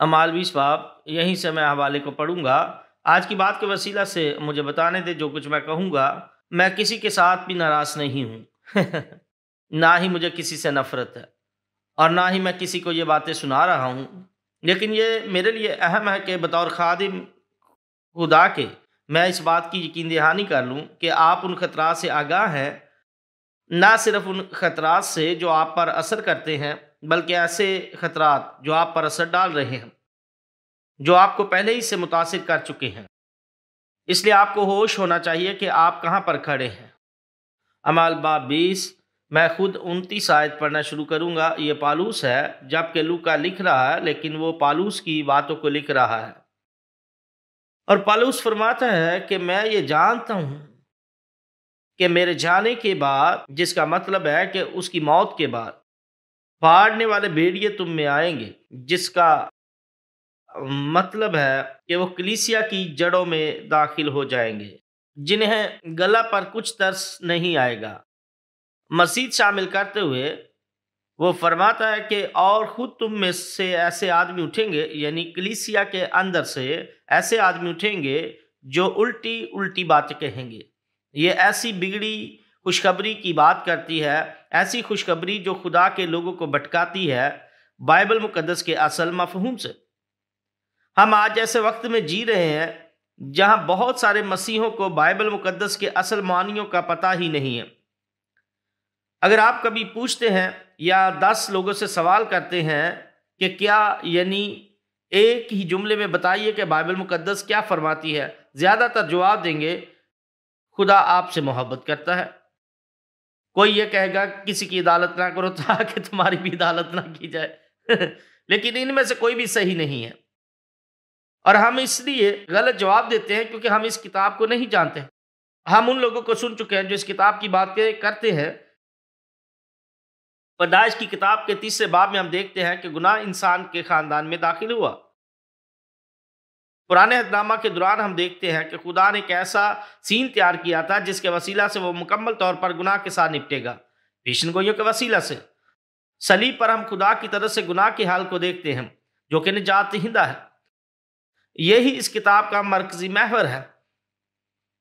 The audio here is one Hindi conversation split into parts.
अमालवी साहब यहीं से मैं हवाले को पढ़ूंगा आज की बात के वसीला से मुझे बताने दे जो कुछ मैं कहूँगा मैं किसी के साथ भी नाराज़ नहीं हूं ना ही मुझे किसी से नफ़रत है और ना ही मैं किसी को ये बातें सुना रहा हूँ लेकिन ये मेरे लिए अहम है कि बतौर खादिम खुदा के मैं इस बात की यकीन दहानी कर लूँ कि आप उन खतरा से आगाह हैं ना सिर्फ उन ख़तरात से जो आप पर असर करते हैं बल्कि ऐसे ख़तरात जो आप पर असर डाल रहे हैं जो आपको पहले ही से मुतासर कर चुके हैं इसलिए आपको होश होना चाहिए कि आप कहाँ पर खड़े हैं अमाल बीस मैं खुद उनतीस आयत पढ़ना शुरू करूँगा ये पालूस है जबकि लूका लिख रहा है लेकिन वो पालूस की बातों को लिख रहा है और पालूस फरमाता है कि मैं ये जानता हूँ कि मेरे जाने के बाद जिसका मतलब है कि उसकी मौत के बाद फाड़ने वाले भेड़िए तुम में आएंगे जिसका मतलब है कि वो कलीसिया की जड़ों में दाखिल हो जाएंगे जिन्हें गला पर कुछ तर्स नहीं आएगा मसीद शामिल करते हुए वो फरमाता है कि और ख़ुद तुम में से ऐसे आदमी उठेंगे यानी कलीसिया के अंदर से ऐसे आदमी उठेंगे जो उल्टी उल्टी बातें कहेंगे ये ऐसी बिगड़ी खुशखबरी की बात करती है ऐसी खुशखबरी जो खुदा के लोगों को भटकाती है बाइबल मुकदस के असल मफहूम से हम आज ऐसे वक्त में जी रहे हैं जहां बहुत सारे मसीहों को बाइबल मुकदस के असल मानियों का पता ही नहीं है अगर आप कभी पूछते हैं या दस लोगों से सवाल करते हैं कि क्या यानी एक ही जुमले में बताइए कि बाइबल मुकदस क्या फरमाती है ज़्यादातर जवाब देंगे खुदा आपसे मोहब्बत करता है कोई ये कहेगा किसी की अदालत ना करो ताकि तो तुम्हारी भी अदालत ना की जाए लेकिन इनमें से कोई भी सही नहीं है और हम इसलिए गलत जवाब देते हैं क्योंकि हम इस किताब को नहीं जानते हम उन लोगों को सुन चुके हैं जो इस किताब की बात करते हैं पैदाइश की किताब के तीसरे बाब में हम देखते हैं कि गुनाह इंसान के खानदान में दाखिल हुआ पुराने हदनामा के दौरान हम देखते हैं कि खुदा ने एक ऐसा सीन तैयार किया था जिसके वसीला से वो मुकम्मल तौर पर गुनाह के साथ निपटेगा भीषण गोयों के वसीला से सलीब पर हम खुदा की तरफ से गुनाह के हाल को देखते हैं जो कि निजात हिंदा है यही इस किताब का मरकजी महवर है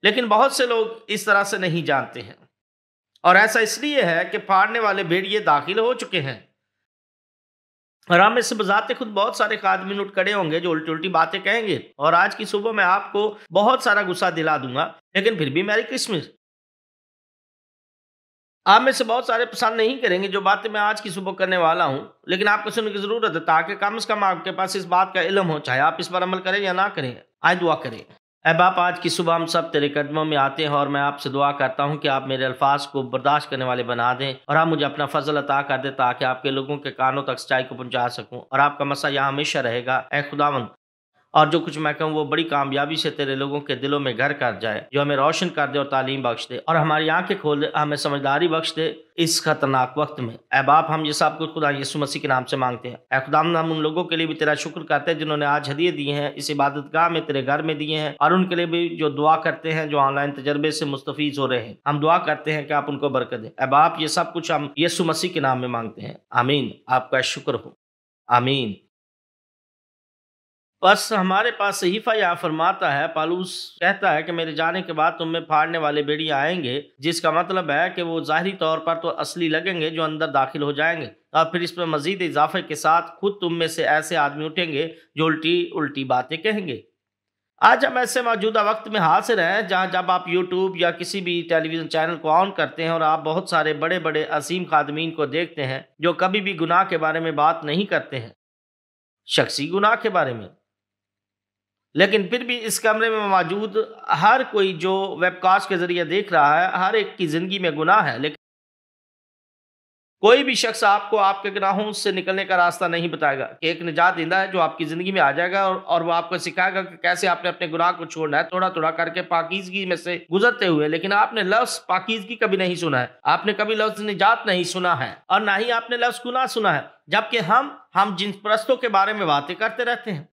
लेकिन बहुत से लोग इस तरह से नहीं जानते हैं और ऐसा इसलिए है कि फाड़ने वाले भेड़िए दाखिल हो चुके हैं और हम इससे बजाते खुद बहुत सारे खादमिन उठ खड़े होंगे जो उल्टी उल्टी बातें कहेंगे और आज की सुबह मैं आपको बहुत सारा गुस्सा दिला दूंगा लेकिन फिर भी मैरी क्रिसमस आप में से बहुत सारे पसंद नहीं करेंगे जो बातें मैं आज की सुबह करने वाला हूं लेकिन आपको सुनने की ज़रूरत है ताकि कम से कम आपके पास इस बात का इलम हो चाहे आप इस पर अमल करें या ना करें आए दुआ करें ए बाप आज की सुबह हम सब तेरे कदमों में आते हैं और मैं आपसे दुआ करता हूँ कि आप मेरे अल्फाज को बर्दाश्त करने वाले बना दें और आप मुझे अपना फजल अता कर दें ताकि आपके लोगों के कानों तक सच्चाई को पहुँचा सकूँ और आपका मसा यहाँ हमेशा रहेगा ए खुदावंद और जो कुछ मैं कहूँ वो बड़ी कामयाबी से तेरे लोगों के दिलों में घर कर जाए जो हमें रोशन कर दे और तालीम बख्श दे और हमारी आंखें खोल दे हमें समझदारी बख्श दे इस खतरनाक वक्त में अहबाब हम ये सब कुछ खुदा यसु मसीह के नाम से मांगते हैं अखदाम हम उन लोगों के लिए भी तेरा शुक्र करते हैं जिन्होंने आज हदिये दिए हैं इस इबादतगाह में तेरे घर में दिए हैं और उनके लिए भी जो दुआ करते हैं जो ऑनलाइन तजर्बे से मुस्तफ़ हो रहे हैं हम दुआ करते हैं कि आप उनको बरकत दें अहबाब ये सब कुछ हम यसु मसीह के नाम में मांगते हैं आमीन आपका शुक्र हो आमीन बस हमारे पास सहीफा यह फरमाता है पालूस कहता है कि मेरे जाने के बाद तुम में फाड़ने वाले बेड़ी आएंगे जिसका मतलब है कि वो ज़ाहरी तौर पर तो असली लगेंगे जो अंदर दाखिल हो जाएंगे और फिर इसमें मजीद इजाफे के साथ खुद तुम में से ऐसे आदमी उठेंगे जो उल्टी उल्टी बातें कहेंगे आज हम ऐसे मौजूदा वक्त में हाजिर हैं जहाँ जब आप यूट्यूब या किसी भी टेलीविज़न चैनल को ऑन करते हैं और आप बहुत सारे बड़े बड़े असीम खादमीन को देखते हैं जो कभी भी गुनाह के बारे में बात नहीं करते हैं शख्सी गुनाह के बारे में लेकिन फिर भी इस कमरे में मौजूद हर कोई जो वेबकास्ट के ज़रिए देख रहा है हर एक की ज़िंदगी में गुनाह है लेकिन कोई भी शख्स आपको आपके गुनाहों से निकलने का रास्ता नहीं बताएगा कि एक निजात दिंदा है जो आपकी ज़िंदगी में आ जाएगा और, और वो आपको सिखाएगा कि कैसे आपने अपने गुनाह को छोड़ना है थोड़ा थोड़ा करके पाकिजगी में से गुजरते हुए लेकिन आपने लफ्ज़ पाकिजगी कभी नहीं सुना है आपने कभी लफ्ज़ निजात नहीं सुना है और ना ही आपने लफ्ज़ गुनाह सुना है जबकि हम हम जिन प्रस्तों के बारे में बातें करते रहते हैं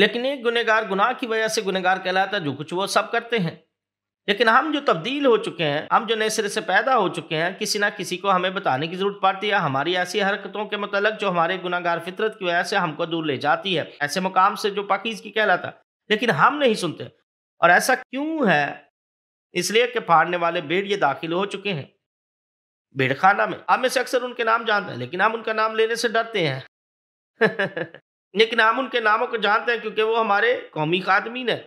लेकिन एक गुनहगार गुनाह की वजह से गुनहगार कहलाता है जो कुछ वो सब करते हैं लेकिन हम जो तब्दील हो चुके हैं हम जो नए सिरे से पैदा हो चुके हैं किसी ना किसी को हमें बताने की ज़रूरत पड़ती है हमारी ऐसी हरकतों के मतलब जो हमारे गुनागार फितरत की वजह से हमको दूर ले जाती है ऐसे मुकाम से जो पाकिज की कहलाता लेकिन हम नहीं सुनते और ऐसा क्यों है इसलिए कि फाड़ने वाले बेड़ ये दाखिल हो चुके हैं बेड़खाना में हम इसे अक्सर उनके नाम जानते हैं लेकिन हम उनका नाम लेने से डरते हैं लेकिन हम उनके नामों को जानते हैं क्योंकि वो हमारे कौमी खादमीन है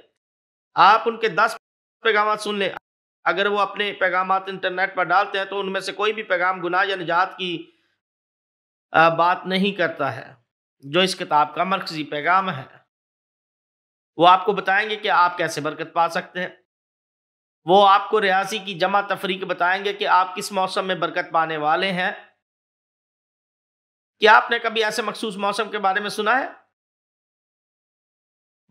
आप उनके दस पैगाम सुन लें अगर वो अपने पैगाम इंटरनेट पर डालते हैं तो उनमें से कोई भी पैगाम गुनाह या निजात की बात नहीं करता है जो इस किताब का मरकजी पैगाम है वो आपको बताएंगे कि आप कैसे बरकत पा सकते हैं वो आपको रियासी की जमा तफरीक बताएंगे कि आप किस मौसम में बरकत पाने वाले हैं क्या आपने कभी ऐसे मखसूस मौसम के बारे में सुना है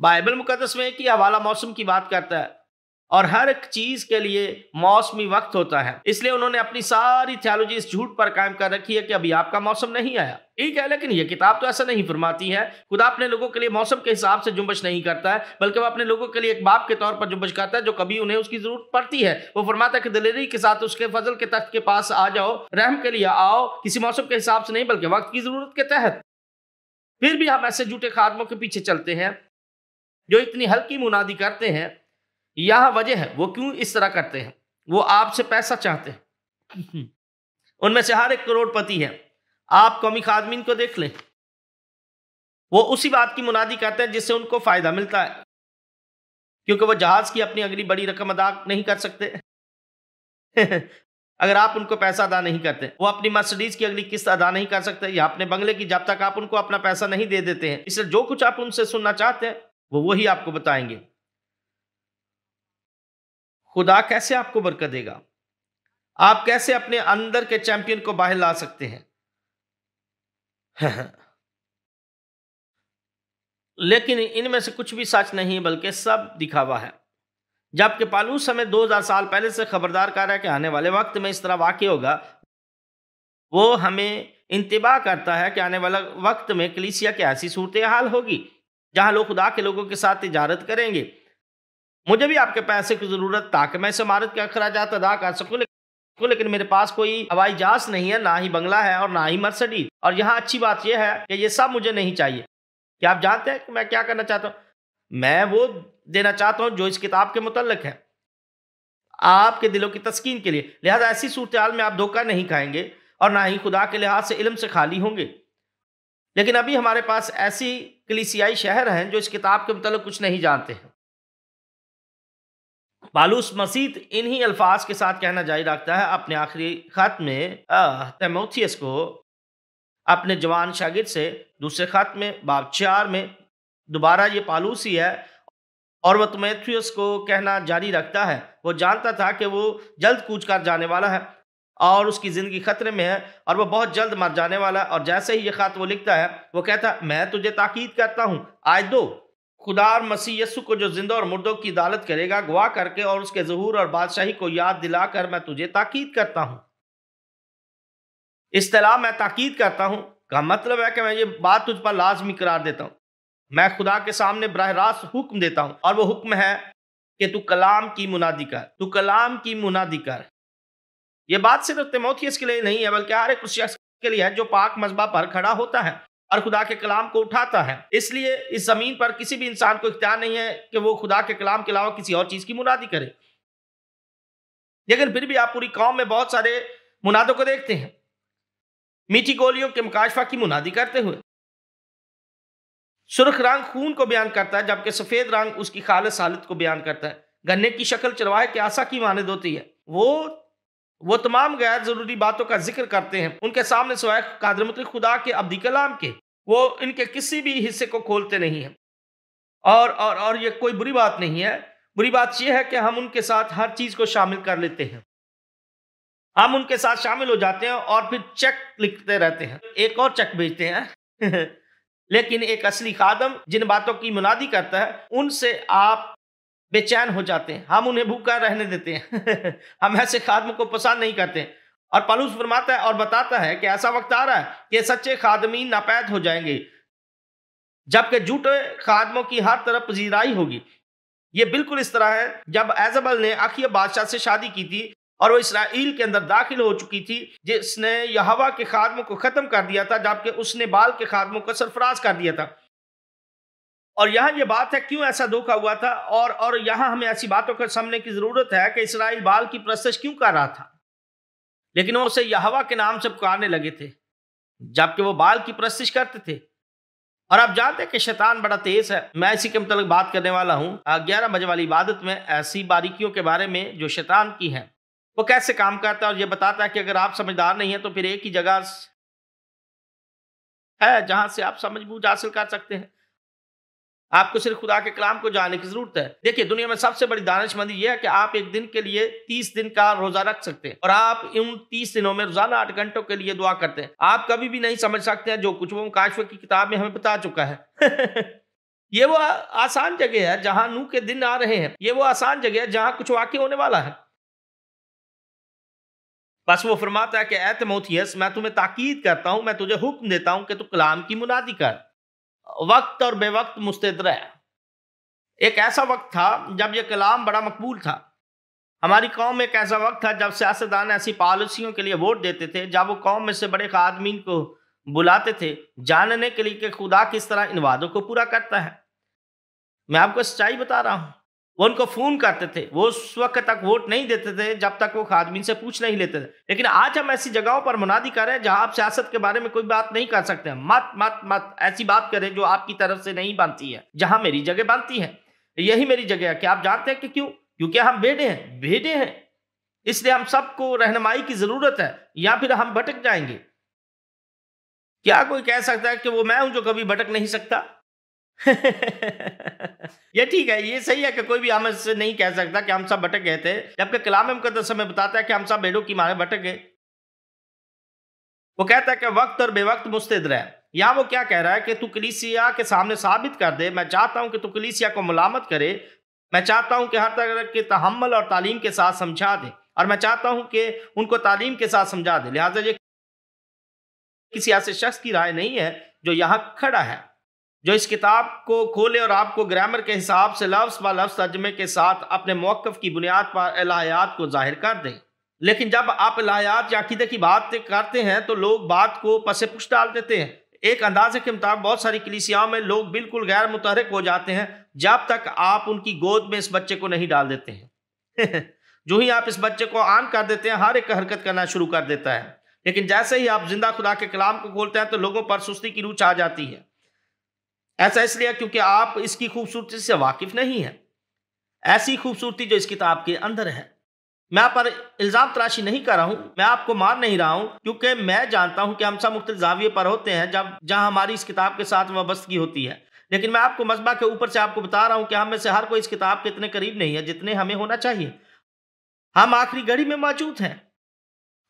बाइबल मुकदस में कि हवाला मौसम की बात करता है और हर एक चीज के लिए मौसमी वक्त होता है इसलिए उन्होंने अपनी सारी थियोलॉजी इस झूठ पर कायम कर रखी है कि अभी आपका मौसम नहीं आया ठीक है लेकिन यह किताब तो ऐसा नहीं फरमाती है खुदा अपने लोगों के लिए मौसम के हिसाब से जुम्बश नहीं करता है बल्कि वह अपने लोगों के लिए एक बाप के तौर पर जुम्बश करता है जो कभी उन्हें उसकी जरूरत पड़ती है वो फरमाता है कि दिलेरी के साथ उसके फजल के तख्त के पास आ जाओ रहम के लिए आओ किसी मौसम के हिसाब से नहीं बल्कि वक्त की जरूरत के तहत फिर भी हम ऐसे झूठे खादमों के पीछे चलते हैं जो इतनी हल्की मुनादी करते हैं यह वजह है वो क्यों इस तरह करते हैं वो आपसे पैसा चाहते हैं हम्म। उनमें से हर एक करोड़पति है आप कौमी खादमीन को देख लें वो उसी बात की मुनादी करते हैं जिससे उनको फ़ायदा मिलता है क्योंकि वो जहाज़ की अपनी अगली बड़ी रकम अदा नहीं कर सकते अगर आप उनको पैसा अदा नहीं करते वो अपनी मर्सिडीज़ की अगली किस्त अदा नहीं कर सकते या अपने बंगले की जब तक आप उनको अपना पैसा नहीं दे देते हैं इसलिए जो कुछ आप उनसे सुनना चाहते हैं वो वही आपको बताएंगे खुदा कैसे आपको बरकत देगा आप कैसे अपने अंदर के चैंपियन को बाहर ला सकते हैं लेकिन इनमें से कुछ भी सच नहीं बल्कि सब दिखावा है जबकि पालूस हमें 2000 साल पहले से खबरदार कर रहा है कि आने वाले वक्त में इस तरह वाक्य होगा वो हमें इंतबाह करता है कि आने वाले वक्त में कलिसिया की ऐसी सूरत हाल होगी जहां लोग खुदा के लोगों के साथ तजारत करेंगे मुझे भी आपके पैसे की ज़रूरत ताकि मैं इस इमारत के अखराज अदा कर सकूँ लेकिन मेरे पास कोई हवाई जहाज नहीं है ना ही बंगला है और ना ही मर्सडीज और यहाँ अच्छी बात यह है कि ये सब मुझे नहीं चाहिए क्या आप जानते हैं कि मैं क्या करना चाहता हूँ मैं वो देना चाहता हूँ जो इस किताब के मुतलक है आपके दिलों की तस्कीन के लिए लिहाजा ऐसी सूरत हाल में आप धोखा नहीं खाएंगे और ना ही खुदा के लिहाज से इलम से खाली होंगे लेकिन अभी हमारे पास ऐसी कलिसियाई शहर हैं जो इस किताब के मुतल कुछ नहीं जानते हैं बालूस मसीद इन्हीं अल्फाज के साथ कहना जारी रखता है अपने आखिरी खत में तेमोथियस को अपने जवान शागिद से दूसरे खत में बाब चार में दोबारा ये पालूस ही है और वह तमेथियस को कहना जारी रखता है वो जानता था कि वो जल्द कूच कर जाने वाला है और उसकी ज़िंदगी खतरे में है और वह बहुत जल्द मर जाने वाला है और जैसे ही ये खत वो लिखता है वो कहता है मैं तुझे ताकीद करता हूँ आज दो खुदार मसीह यस्सु को जो जिंदा और मुर्दों की अदालत करेगा गवाह करके और उसके जहूर और बादशाही को याद दिलाकर मैं तुझे ताकीद करता हूँ इसतला मैं ताकीद करता हूँ का मतलब है कि मैं ये बात तुझ पर लाजमी करार देता हूँ मैं खुदा के सामने बरह रास्त हुक्म देता हूँ और वो हुक्म है कि तू कलाम की मुनादी कर तू कलाम की मुनादी कर यह बात सिर्फ तिमोथियस के लिए नहीं है बल्कि हर एक शख्स के लिए है जो पाक मजबा पर खड़ा होता है और खुदा के कलाम को उठाता है इसलिए इस जमीन पर किसी भी इंसान को इख्तियार नहीं है कि वो खुदा के कलाम के अलावा किसी और चीज़ की मुनादी करे लेकिन फिर भी आप पूरी कौम में बहुत सारे मुनादों को देखते हैं मीठी गोलियों के मुकाशफा की मुनादी करते हुए सुर्ख रंग खून को बयान करता है जबकि सफ़ेद रंग उसकी खालस हालत को बयान करता है गन्ने की शक्ल चरवाहे के आशा की मानद होती है वो वो तमाम गैर ज़रूरी बातों का जिक्र करते हैं उनके सामने सवाए कादर मतलब खुदा के अब्दी कलाम के वो इनके किसी भी हिस्से को खोलते नहीं हैं और और और ये कोई बुरी बात नहीं है बुरी बात यह है कि हम उनके साथ हर चीज़ को शामिल कर लेते हैं हम उनके साथ शामिल हो जाते हैं और फिर चेक लिखते रहते हैं एक और चेक भेजते हैं लेकिन एक असली खादम जिन बातों की मुनादी करता है उनसे आप बेचैन हो जाते हैं हम उन्हें भूखा रहने देते हैं हम ऐसे खादम को पसंद नहीं करते और पलूस फरमाता है और बताता है कि ऐसा वक्त आ रहा है कि सच्चे खादमी नापैद हो जाएंगे जबकि झूठे खादमों की हर तरफ पजीराई होगी ये बिल्कुल इस तरह है जब एजबल ने अखिया बादशाह से शादी की थी और वो इसराइल के अंदर दाखिल हो चुकी थी जिसने यहावा के खादमों को ख़त्म कर दिया था जबकि उसने बाल के खादमों को सरफराज कर दिया था और यहाँ ये बात है क्यों ऐसा धोखा हुआ था और और यहाँ हमें ऐसी बातों के सामने की ज़रूरत है कि इसराइल बाल की प्रस्तश क्यों कर रहा था लेकिन वो उसे यहावा के नाम से पुकारने लगे थे जबकि वो बाल की प्रस्तिश करते थे और आप जानते हैं कि शैतान बड़ा तेज है मैं इसी के मतलब बात करने वाला हूँ ग्यारह बजे वाली इबादत में ऐसी बारीकियों के बारे में जो शैतान की है वो कैसे काम करता है और ये बताता है कि अगर आप समझदार नहीं है तो फिर एक ही जगह है जहाँ से आप समझ बूझ हासिल कर सकते हैं आपको सिर्फ खुदा के कलाम को जानने की जरूरत है देखिए दुनिया में सबसे बड़ी दानशमंदी यह है कि आप एक दिन के लिए तीस दिन का रोजा रख सकते हैं और आप उन तीस दिनों में रोजाना आठ घंटों के लिए दुआ करते हैं आप कभी भी नहीं समझ सकते हैं जो कुछ वो काशफ की किताब में हमें बता चुका है ये वो आसान जगह है जहां नू के दिन आ रहे हैं ये वो आसान जगह है जहां कुछ वाक्य होने वाला है बस वो फरमाता है कि ऐतमोथियस मैं तुम्हें ताकीद करता हूं मैं तुझे हुक्म देता हूं कि तू कलाम की मुनादी कर वक्त और बेवक्त मुस्तैद रहे एक ऐसा वक्त था जब यह कलाम बड़ा मकबूल था हमारी कौम एक ऐसा वक्त था जब सियासतदान ऐसी पॉलिसियों के लिए वोट देते थे जब वो कौम में से बड़े आदमी को बुलाते थे जानने के लिए कि खुदा किस तरह इन वादों को पूरा करता है मैं आपको सच्चाई बता रहा हूँ वो उनको फोन करते थे वो उस वक्त तक वोट नहीं देते थे जब तक वो खादमी से पूछ नहीं लेते थे लेकिन आज हम ऐसी जगहों पर मुनादी करें जहां आप सियासत के बारे में कोई बात नहीं कर सकते हैं मत मत मत ऐसी बात करें जो आपकी तरफ से नहीं बनती है जहां मेरी जगह बनती है यही मेरी जगह है कि आप जानते हैं कि क्यों क्योंकि हम बेटे हैं बेटे हैं इसलिए हम सबको रहनमाई की ज़रूरत है या फिर हम भटक जाएंगे क्या कोई कह सकता है कि वो मैं हूं जो कभी भटक नहीं सकता ये ठीक है ये सही है कि कोई भी हम इससे नहीं कह सकता कि हम सब भटक गए थे जबकि कलाम मुकदस हमें बताता है कि हम सब बेडो की मारे भटक गए वो कहता है कि वक्त और बेवक्त मुस्तद रहे यहाँ वो क्या कह रहा है कि तू कलीसिया के सामने साबित कर दे मैं चाहता हूँ कि तू कलीसिया को मलामत करे मैं चाहता हूँ कि हर तरह के तहमल और तालीम के साथ समझा दे और मैं चाहता हूँ कि उनको तालीम के साथ समझा दे लिहाजा ये किसी ऐसे शख्स की राय नहीं है जो यहाँ खड़ा है जो इस किताब को खोले और आपको ग्रामर के हिसाब से लफ्स व लफ्स तर्जमे के साथ अपने मौक़ की बुनियाद पर अलायात को जाहिर कर दें लेकिन जब आप अलायात या अकीदे की बात करते हैं तो लोग बात को पसे पुछ डाल देते हैं एक अंदाजे के मुताबिक बहुत सारी कलिसियाओं में लोग बिल्कुल गैर मुतहरक हो जाते हैं जब तक आप उनकी गोद में इस बच्चे को नहीं डाल देते हैं जो ही आप इस बच्चे को आन कर देते हैं हर एक हरकत करना शुरू कर देता है लेकिन जैसे ही आप जिंदा खुदा के कलाम को खोलते हैं तो लोगों पर सुस्ती की रूच आ जाती है ऐसा इसलिए क्योंकि आप इसकी खूबसूरती से वाकिफ नहीं है ऐसी खूबसूरती जो इस किताब के अंदर है मैं आप पर इल्ज़ाम तराशी नहीं कर रहा हूँ मैं आपको मार नहीं रहा हूँ क्योंकि मैं जानता हूँ कि हम सब मुख्त जाविये पर होते हैं जब जहाँ हमारी इस किताब के साथ वाबस्तगी होती है लेकिन मैं आपको मजबा के ऊपर से आपको बता रहा हूँ कि हम में से हर कोई इस किताब के इतने करीब नहीं है जितने हमें होना चाहिए हम आखिरी घड़ी में मौजूद हैं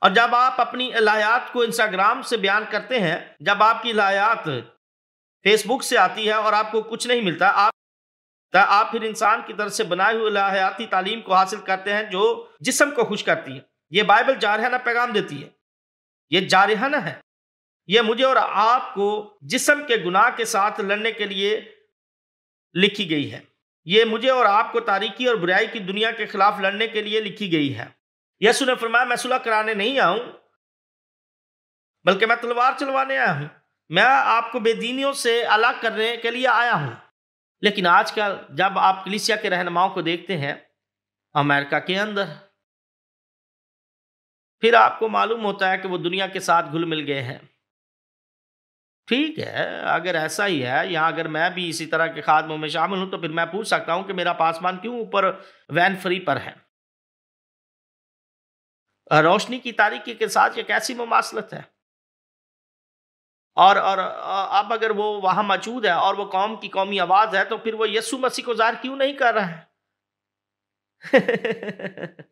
और जब आप अपनी लायात को इंस्टाग्राम से बयान करते हैं जब आपकी लायात फेसबुक से आती है और आपको कुछ नहीं मिलता आप आप फिर इंसान की तरफ से बनाए हुए लाहयाती तालीम को हासिल करते हैं जो जिसम को खुश करती है ये बाइबल जारहाना पैगाम देती है ये जारहाना है ये मुझे और आपको जिसम के गुनाह के साथ लड़ने के लिए लिखी गई है ये मुझे और आपको तारीखी और बुराई की दुनिया के खिलाफ लड़ने के लिए लिखी गई है यह सुन फरमाया मैं सुलह कराने नहीं आऊं बल्कि मैं तलवार चलवाने आया हूं मैं आपको बेदीनियों से अलग करने के लिए आया हूँ लेकिन आजकल जब आप कलिसिया के रहनुमाओं को देखते हैं अमेरिका के अंदर फिर आपको मालूम होता है कि वो दुनिया के साथ घुल मिल गए हैं ठीक है अगर ऐसा ही है यहाँ अगर मैं भी इसी तरह के खादमों में शामिल हूँ तो फिर मैं पूछ सकता हूँ कि मेरा पासवान क्यों ऊपर वैन फ्री पर है रोशनी की तारीखी के साथ ये कैसी मुमासलत है और और अब अगर वो वहाँ मौजूद है और वो कौम की कौमी आवाज़ है तो फिर वो यसु मसीह को ज़ाहिर क्यों नहीं कर रहा है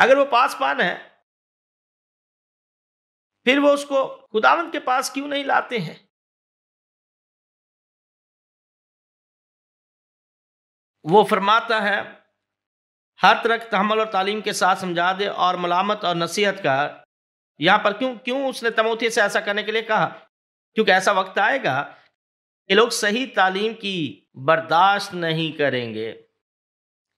अगर वो पास पान है फिर वो उसको खुदावंत के पास क्यों नहीं लाते हैं वो फरमाता है हर तरह तहमल और तालीम के साथ समझा दे और मलामत और नसीहत का यहां पर क्यों क्यों उसने तमोथी से ऐसा करने के लिए कहा क्योंकि ऐसा वक्त आएगा कि लोग सही तालीम की बर्दाश्त नहीं करेंगे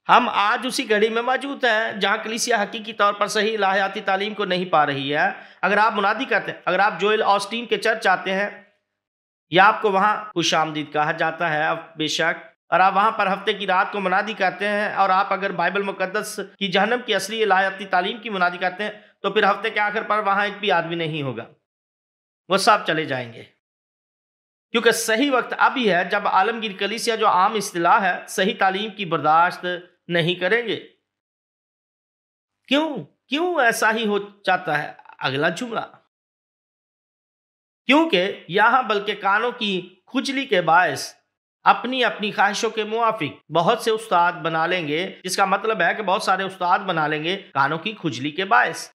हम आज उसी घड़ी में मौजूद हैं जहां कलिसिया हकीकी तौर पर सही लाहयाती तालीम को नहीं पा रही है अगर आप मुनादी करते हैं अगर आप जोएल ऑस्टीन के चर्च आते हैं या आपको वहाँ खुश आमदीद कहा जाता है अब बेशक और आप वहां पर हफ्ते की रात को मुनादी करते हैं और आप अगर बाइबल मुकदस की जहनम की असली लायाती तालीम की मुनादी करते हैं तो फिर हफ्ते के आखिर पर वहां एक भी आदमी नहीं होगा वो सब चले जाएंगे क्योंकि सही वक्त अभी है जब आलमगीर कलीसिया जो आम असलाह है सही तालीम की बर्दाश्त नहीं करेंगे क्यों क्यों ऐसा ही हो जाता है अगला जुमला क्योंकि यहां बल्कि कानों की खुजली के बायस अपनी अपनी ख्वाहिशों के मुआफिक बहुत से उस्ताद बना लेंगे जिसका मतलब है कि बहुत सारे उस्ताद बना लेंगे कानों की खुजली के बायस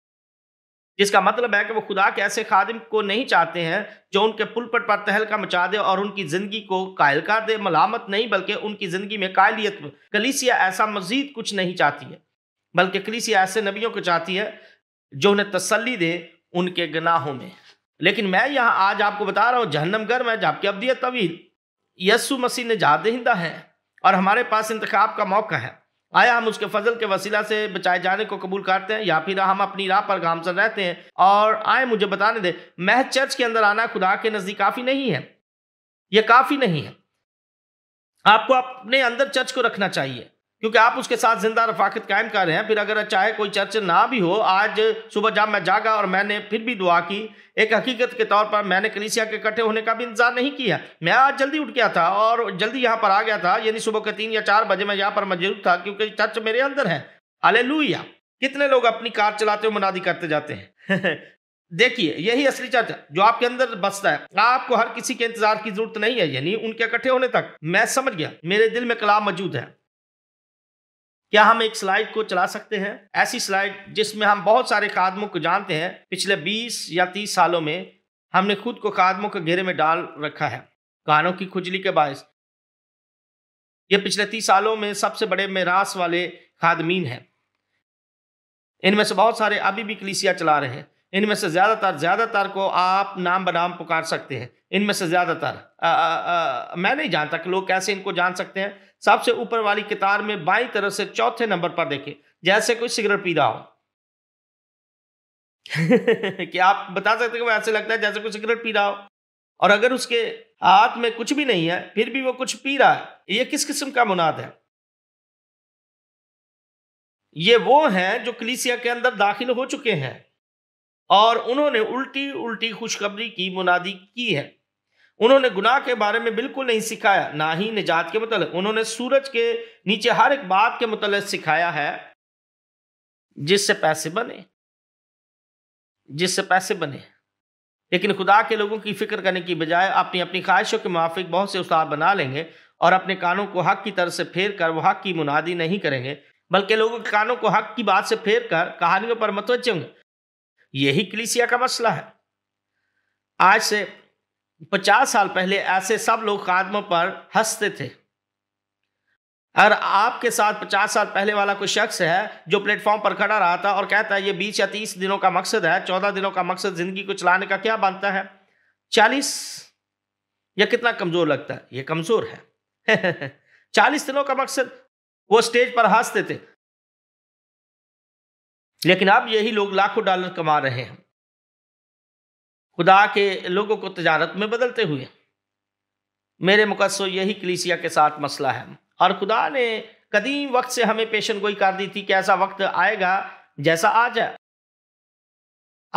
जिसका मतलब है कि वो खुदा के ऐसे खादिम को नहीं चाहते हैं जो उनके पुलपट पर तहलका मचा दे और उनकी ज़िंदगी को कायल कर दे मलामत नहीं बल्कि उनकी ज़िंदगी में कायलियत कलीसिया ऐसा मजीद कुछ नहीं चाहती है बल्कि कलीसिया ऐसे नबियों को चाहती है जो उन्हें तसली दे उनके गनाहों में लेकिन मैं यहाँ आज आपको बता रहा हूँ जहन्नम गर्म है जबकि अबदियत तवील यस्सु मसीह ने जहा है और हमारे पास इंतखाब का मौका है आया हम उसके फजल के वसीला से बचाए जाने को कबूल करते हैं या फिर हम अपनी राह पर गामसर रहते हैं और आए मुझे बताने दे मह चर्च के अंदर आना खुदा के नज़दीक काफ़ी नहीं है यह काफ़ी नहीं है आपको अपने अंदर चर्च को रखना चाहिए क्योंकि आप उसके साथ जिंदा रफाकत कायम कर रहे हैं फिर अगर चाहे कोई चर्च ना भी हो आज सुबह जब मैं जागा और मैंने फिर भी दुआ की एक हकीकत के तौर पर मैंने कलीसिया के इकट्ठे होने का भी इंतजार नहीं किया मैं आज जल्दी उठ गया था और जल्दी यहाँ पर आ गया था यानी सुबह के तीन या चार बजे मैं यहाँ पर मौजूद था क्योंकि चर्च मेरे अंदर है अले कितने लोग अपनी कार चलाते हुए मुनादी करते जाते हैं देखिए यही असली चर्च जो आपके अंदर बसता है आपको हर किसी के इंतजार की जरूरत नहीं है यानी उनके इकट्ठे होने तक मैं समझ गया मेरे दिल में कलाम मौजूद है क्या हम एक स्लाइड को चला सकते हैं ऐसी स्लाइड जिसमें हम बहुत सारे कादमों को जानते हैं पिछले 20 या 30 सालों में हमने खुद को कादमों के घेरे में डाल रखा है कानों की खुजली के बायस ये पिछले 30 सालों में सबसे बड़े मेरास वाले खादमीन हैं इनमें से बहुत सारे अभी भी कलिसिया चला रहे हैं इनमें से ज़्यादातर ज़्यादातर को आप नाम बनाम पुकार सकते हैं इनमें से ज़्यादातर मैं नहीं जानता कि लोग कैसे इनको जान सकते हैं सबसे ऊपर वाली कितार में बाई तरफ से चौथे नंबर पर देखें जैसे कोई सिगरेट पी रहा हो कि आप बता सकते हो ऐसे लगता है जैसे कोई सिगरेट पी रहा हो और अगर उसके हाथ में कुछ भी नहीं है फिर भी वो कुछ पी रहा है ये किस किस्म का मुनाद है ये वो हैं जो कलीसिया के अंदर दाखिल हो चुके हैं और उन्होंने उल्टी उल्टी खुशखबरी की मुनादी की है उन्होंने गुनाह के बारे में बिल्कुल नहीं सिखाया ना ही निजात के मतलब उन्होंने सूरज के नीचे हर एक बात के मतलब सिखाया है जिससे पैसे बने जिससे पैसे बने लेकिन खुदा के लोगों की फिक्र करने की बजाय अपनी अपनी ख्वाहिशों के मुआफिक बहुत से उस्ताद बना लेंगे और अपने कानों को हक की तरह से फेर कर वह हक की मुनादी नहीं करेंगे बल्कि लोगों के कानों को हक की बात से फेर कर कहानियों पर मतवज होंगे यही कलिसिया का मसला है आज से पचास साल पहले ऐसे सब लोग कदमों पर हंसते थे अगर आपके साथ पचास साल पहले वाला कोई शख्स है जो प्लेटफॉर्म पर खड़ा रहा था और कहता है ये बीस या तीस दिनों का मकसद है चौदह दिनों का मकसद जिंदगी को चलाने का क्या बनता है चालीस यह कितना कमजोर लगता है यह कमजोर है चालीस दिनों का मकसद वो स्टेज पर हंसते थे लेकिन अब यही लोग लाखों डॉलर कमा रहे हैं खुदा के लोगों को तजारत में बदलते हुए मेरे मुकदस यही कलीसिया के साथ मसला है और खुदा ने कदीम वक्त से हमें पेशन गोई कर दी थी कि ऐसा वक्त आएगा जैसा आज है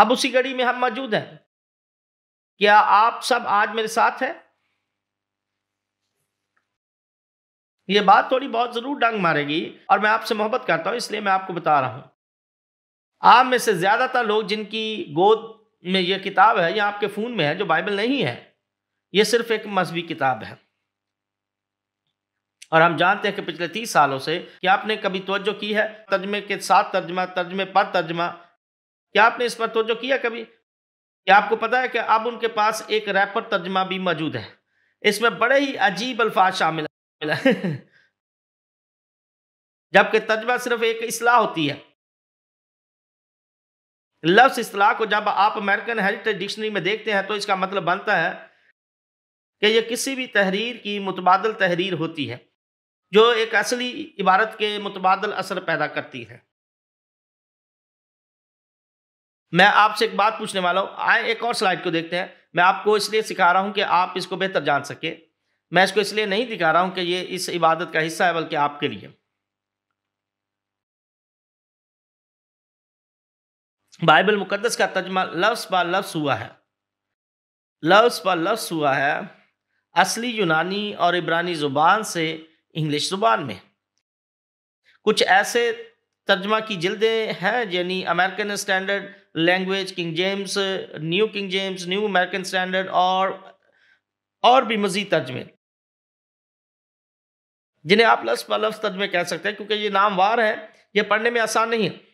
अब उसी घड़ी में हम मौजूद हैं क्या आप सब आज मेरे साथ हैं ये बात थोड़ी बहुत ज़रूर डंग मारेगी और मैं आपसे मोहब्बत करता हूँ इसलिए मैं आपको बता रहा हूँ आप में से ज़्यादातर लोग जिनकी गोद में यह किताब है या आपके फ़ोन में है जो बाइबल नहीं है ये सिर्फ एक मजहबी किताब है और हम जानते हैं कि पिछले तीस सालों से क्या आपने कभी तोज्जो की है तर्जमे के साथ तर्जमा तर्जमे पर तर्जमा क्या आपने इस पर तोज्जो किया कभी क्या आपको पता है कि अब उनके पास एक रैपर तर्जमा भी मौजूद है इसमें बड़े ही अजीब अल्फाज शामिल जबकि तर्जमा सिर्फ एक असलाह होती है लफ्स असलाह को जब आप अमेरिकन हेरिटेज डिक्शनरी में देखते हैं तो इसका मतलब बनता है कि यह किसी भी तहरीर की मुतबादल तहरीर होती है जो एक असली इबारत के मुतबादल असर पैदा करती है मैं आपसे एक बात पूछने वाला हूँ आए एक और स्लाइड को देखते हैं मैं आपको इसलिए सिखा रहा हूँ कि आप इसको बेहतर जान सके मैं इसको इसलिए नहीं दिखा रहा हूँ कि ये इस इबादत का हिस्सा है बल्कि आपके लिए बाइबल मुकदस का तर्जमा लफ्स बा लफ्स हुआ है लफ्स बा लफ्स हुआ है असली यूनानी और इब्रानी ज़ुबान से इंग्लिश ज़ुबान में कुछ ऐसे तर्जमा की जल्दें हैं यानी American standard language King James new King James new American standard और और भी मज़ीद तर्जमे जिन्हें आप लफ्स ब लफ्स तर्जमे कह सकते हैं क्योंकि ये नामवार हैं ये पढ़ने में आसान नहीं है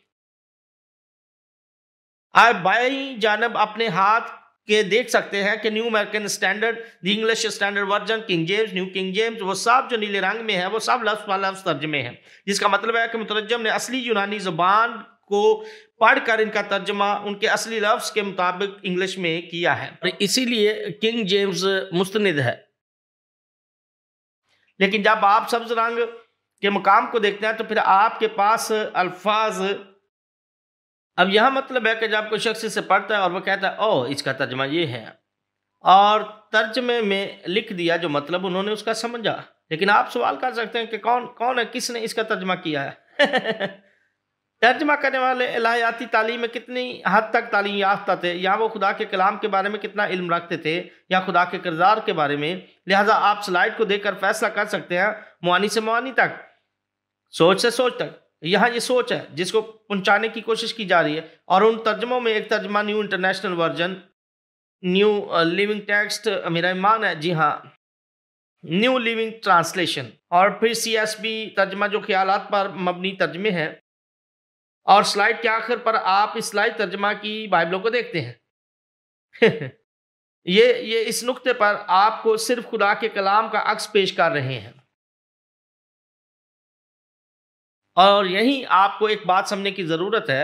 आप बाई जानब अपने हाथ के देख सकते हैं कि new American standard the English standard version King James new King James वो सब जो नीले रंग में है वो सब लफ्स लफ्स तर्जमे हैं जिसका मतलब है कि मुतरजम ने असली यूनानी ज़बान को पढ़कर इनका तर्जमा उनके असली लफ्स के मुताबिक इंग्लिश में किया है इसीलिए किंग जेम्स मुस्तंद है लेकिन जब आप सब्ज रंग के मुकाम को देखते हैं तो फिर आपके पास अल्फाज अब यह मतलब है कि जब कोई शख्स इसे पढ़ता है और वह कहता है ओ इसका तर्जमा ये है और तर्जमे में लिख दिया जो मतलब उन्होंने उसका समझा लेकिन आप सवाल कर सकते हैं कि कौन कौन है किसने इसका तर्जमा किया है तर्जमा करने वाले इलाहियाती तालीम में कितनी हद तक तालीम याफ्ता थे या वो खुदा के कलाम के बारे में कितना इल्म रखते थे या खुदा के किरदार के बारे में लिहाजा आप स्लाइड को देखकर फैसला कर सकते हैं मुआनी से मुआनी तक सोच से सोच तक यहाँ ये सोच है जिसको पहुँचाने की कोशिश की जा रही है और उन तर्जमों में एक तर्जमा new international version new living text मेरा ईमान है जी हाँ न्यू लिविंग ट्रांसलेशन और फिर सी एस बी तर्जमा जो ख्याल पर मबनी तर्जमे हैं और स्लाइड के आखिर पर आप इस स्लाइड तर्जमा की बाइबलों को देखते हैं ये ये इस नुक्ते पर आपको सिर्फ खुदा के कलाम का अक्स पेश कर रहे हैं और यहीं आपको एक बात समझने की ज़रूरत है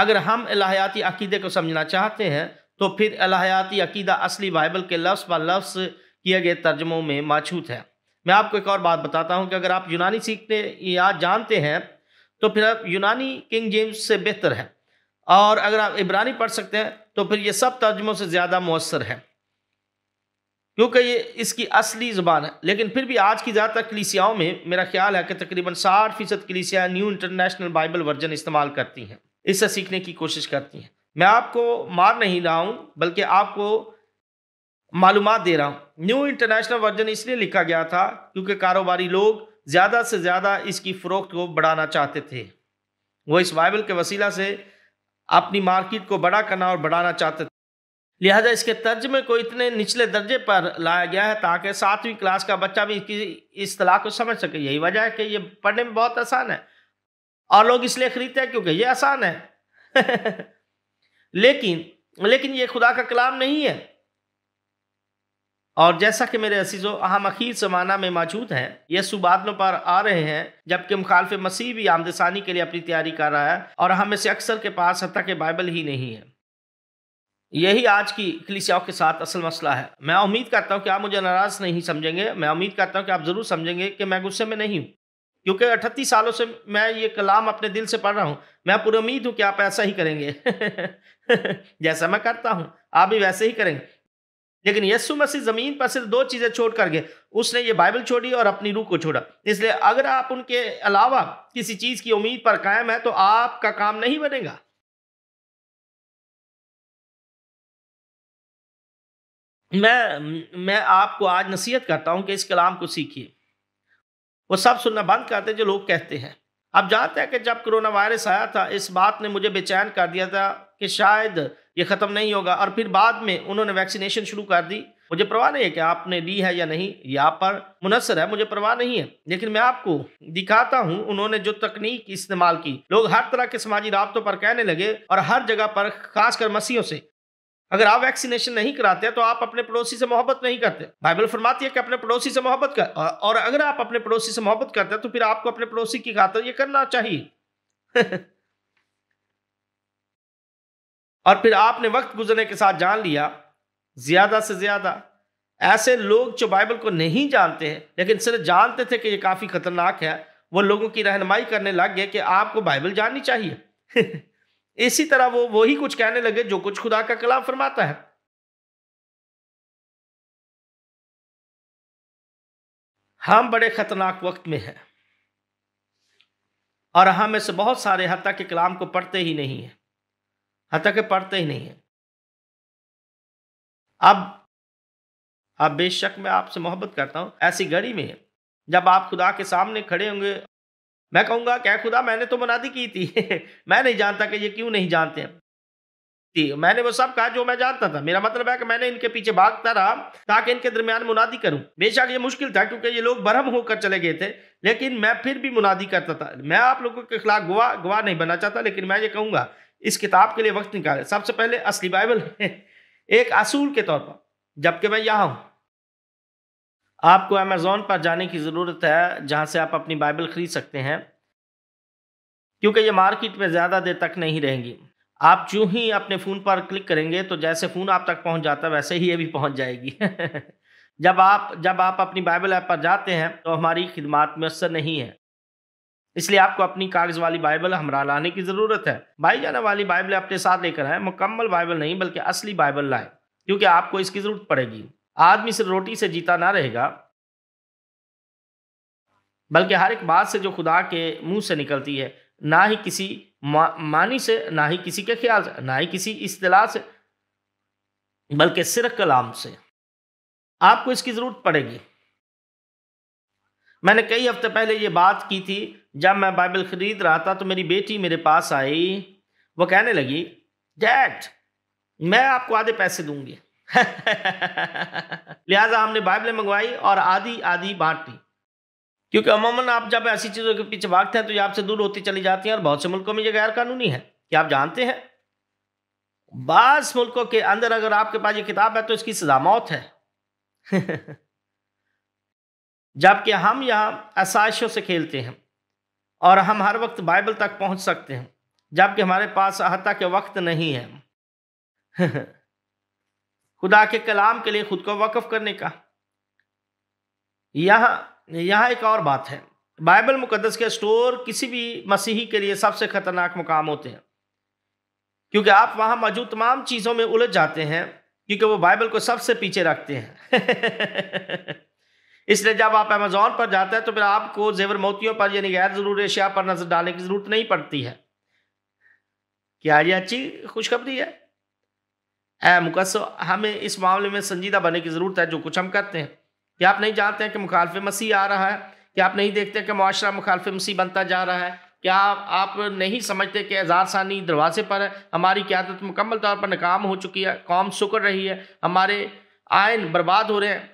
अगर हम अलाहयाती अकीदे को समझना चाहते हैं तो फिर अलाहयाती अकीदा असली बाइबल के लफ्स ब लफ्स किए गए तर्जमों में मौजूद है मैं आपको एक और बात बताता हूँ कि अगर आप यूनानी सीखते या जानते हैं तो फिर आप यूनानी किंग जेम्स से बेहतर है और अगर आप इब्रानी पढ़ सकते हैं तो फिर ये सब तर्जमों से ज़्यादा मौसर है क्योंकि ये इसकी असली ज़बान है लेकिन फिर भी आज की ज़्यादातर कलीसियाओं में मेरा ख्याल है कि तकरीबन साठ फ़ीसद कलीसियाँ न्यू इंटरनेशनल बाइबल वर्जन इस्तेमाल करती हैं इससे सीखने की कोशिश करती हैं मैं आपको मार नहीं रहा हूँ बल्कि आपको मालूम दे रहा हूँ न्यू इंटरनेशनल वर्जन इसलिए लिखा गया था क्योंकि कारोबारी लोग ज़्यादा से ज़्यादा इसकी फ़रोख्त को बढ़ाना चाहते थे वो इस बाइबल के वसीला से अपनी मार्केट को बड़ा करना और बढ़ाना चाहते थे लिहाजा इसके तर्ज में को इतने निचले दर्जे पर लाया गया है ताकि सातवीं क्लास का बच्चा भी इसकी तलाक को समझ सके यही वजह है कि ये पढ़ने में बहुत आसान है और लोग इसलिए खरीदते हैं क्योंकि ये आसान है लेकिन लेकिन ये खुदा का कलाम नहीं है और जैसा कि मेरे असीज़ो हम अखीर जमाना में मौजूद हैं ये सुबादलों पर आ रहे हैं जबकि मुखालफ मसीह भी आमदसानी के लिए अपनी तैयारी कर रहा है और हमें से अक्सर के पास हत्या के बाइबल ही नहीं है यही आज की कलिसियाओं के साथ असल मसला है मैं उम्मीद करता हूँ कि आप मुझे नाराज़ नहीं समझेंगे मैं उम्मीद करता हूँ कि आप ज़रूर समझेंगे कि मैं गुस्से में नहीं हूँ क्योंकि अठतीस सालों से मैं ये कलाम अपने दिल से पढ़ रहा हूँ मैं पूरी उम्मीद हूँ कि आप ऐसा ही करेंगे जैसा मैं करता हूँ आप भी वैसे ही करेंगे लेकिन यस्सु मसीह ज़मीन पर सिर्फ दो चीज़ें छोड़ कर गए उसने ये बाइबल छोड़ी और अपनी रूह को छोड़ा इसलिए अगर आप उनके अलावा किसी चीज़ की उम्मीद पर कायम है तो आपका काम नहीं बनेगा मैं मैं आपको आज नसीहत करता हूं कि इस कलाम को सीखिए वो सब सुनना बंद करते जो लोग कहते हैं आप जानते हैं कि जब कोरोना वायरस आया था इस बात ने मुझे बेचैन कर दिया था कि शायद ये ख़त्म नहीं होगा और फिर बाद में उन्होंने वैक्सीनेशन शुरू कर दी मुझे परवाह नहीं है कि आपने ली है या नहीं या आप पर मुनसर है मुझे परवाह नहीं है लेकिन मैं आपको दिखाता हूँ उन्होंने जो तकनीक इस्तेमाल की लोग हर तरह के समाजी रबतों पर कहने लगे और हर जगह पर खासकर मसीहों से अगर आप वैक्सीनेशन नहीं कराते तो आप अपने पड़ोसी से मोहब्बत नहीं करते बाइबल फरमाती है कि अपने पड़ोसी से मोहब्बत कर और अगर आप अपने पड़ोसी से मोहब्बत करते हैं तो फिर आपको अपने पड़ोसी की खातर ये करना चाहिए और फिर आपने वक्त गुजरने के साथ जान लिया ज्यादा से ज्यादा ऐसे लोग जो बाइबल को नहीं जानते हैं लेकिन सिर्फ जानते थे कि ये काफ़ी खतरनाक है वो लोगों की रहनमाई करने लग गए कि आपको बाइबल जाननी चाहिए इसी तरह वो वही कुछ कहने लगे जो कुछ खुदा का कलाम फरमाता है हम बड़े खतरनाक वक्त में हैं और हम में से बहुत सारे हत्या के कलाम को पढ़ते ही नहीं हैं हत्या के पढ़ते ही नहीं हैं अब अब बेशक मैं आपसे मोहब्बत करता हूं ऐसी घड़ी में जब आप खुदा के सामने खड़े होंगे मैं कहूँगा क्या खुदा मैंने तो मुनादी की थी मैं नहीं जानता कि ये क्यों नहीं जानते हैं मैंने वो सब कहा जो मैं जानता था मेरा मतलब है कि मैंने इनके पीछे भागता रहा ताकि इनके दरमियान मुनादी करूं बेशक ये मुश्किल था क्योंकि ये लोग बरहम होकर चले गए थे लेकिन मैं फिर भी मुनादी करता था मैं आप लोगों के खिलाफ गवाह गवाह नहीं बनना चाहता लेकिन मैं ये कहूँगा इस किताब के लिए वक्त निकाले सबसे पहले असली बाइबल है एक असूल के तौर पर जबकि मैं यहाँ हूँ आपको अमेज़ोन पर जाने की ज़रूरत है जहाँ से आप अपनी बाइबल ख़रीद सकते हैं क्योंकि ये मार्केट में ज़्यादा देर तक नहीं रहेंगी आप चूँ ही अपने फ़ोन पर क्लिक करेंगे तो जैसे फ़ोन आप तक पहुँच जाता है वैसे ही ये भी पहुँच जाएगी जब आप जब आप अपनी बाइबल ऐप पर जाते हैं तो हमारी खिदमत मैसर नहीं है इसलिए आपको अपनी कागज़ वाली बाइबल हमरा लाने की ज़रूरत है भाई जाना वाली बाइबल अपने साथ लेकर आए मुकम्मल बाइबल नहीं बल्कि असली बाइबल लाए क्योंकि आपको इसकी ज़रूरत पड़ेगी आदमी सिर्फ रोटी से जीता ना रहेगा बल्कि हर एक बात से जो खुदा के मुंह से निकलती है ना ही किसी मा, मानी से ना ही किसी के ख्याल से ना ही किसी इस्तलाह से बल्कि सिर्फ कलाम से आपको इसकी ज़रूरत पड़ेगी मैंने कई हफ्ते पहले ये बात की थी जब मैं बाइबल खरीद रहा था तो मेरी बेटी मेरे पास आई वो कहने लगी डैड मैं आपको आधे पैसे दूंगी लिहाजा हमने बाइबलें मंगवाई और आधी आधी बांट दी क्योंकि अमूमन आप जब ऐसी चीज़ों के पीछे भागते हैं तो ये आपसे दूर होती चली जाती हैं और बहुत से मुल्कों में ये गैर कानूनी है क्या आप जानते हैं बास मुल्कों के अंदर अगर आपके पास ये किताब है तो इसकी सजा मौत है जबकि हम यहाँ आसाइशों से खेलते हैं और हम हर वक्त बाइबल तक पहुँच सकते हैं जबकि हमारे पास अहता के वक्त नहीं है खुदा के कलाम के लिए खुद को वक्फ करने का यहाँ यहाँ एक और बात है बाइबल मुकदस के स्टोर किसी भी मसीही के लिए सबसे खतरनाक मुकाम होते हैं क्योंकि आप वहाँ मौजूद तमाम चीज़ों में उलझ जाते हैं क्योंकि वो बाइबल को सबसे पीछे रखते हैं इसलिए जब आप अमेजोन पर जाते हैं तो फिर आपको जेवर मोतियों पर यानी गैर ज़रूरी अशिया पर नज़र डालने की ज़रूरत नहीं पड़ती है क्या ये अच्छी खुशखबरी है मुकसो हमें इस मामले में संजीदा बने की ज़रूरत है जो कुछ हम करते हैं क्या आप नहीं जानते हैं कि मुखालफ मसीह आ रहा है कि आप नहीं देखते कि माशरा मुखालफ मसीह बनता जा रहा है क्या आप नहीं समझते कि एजार सानी दरवाजे पर है हमारी क्यादत मुकम्मल तौर पर नाकाम हो चुकी है कौम सुकर रही है हमारे आयन बर्बाद हो रहे हैं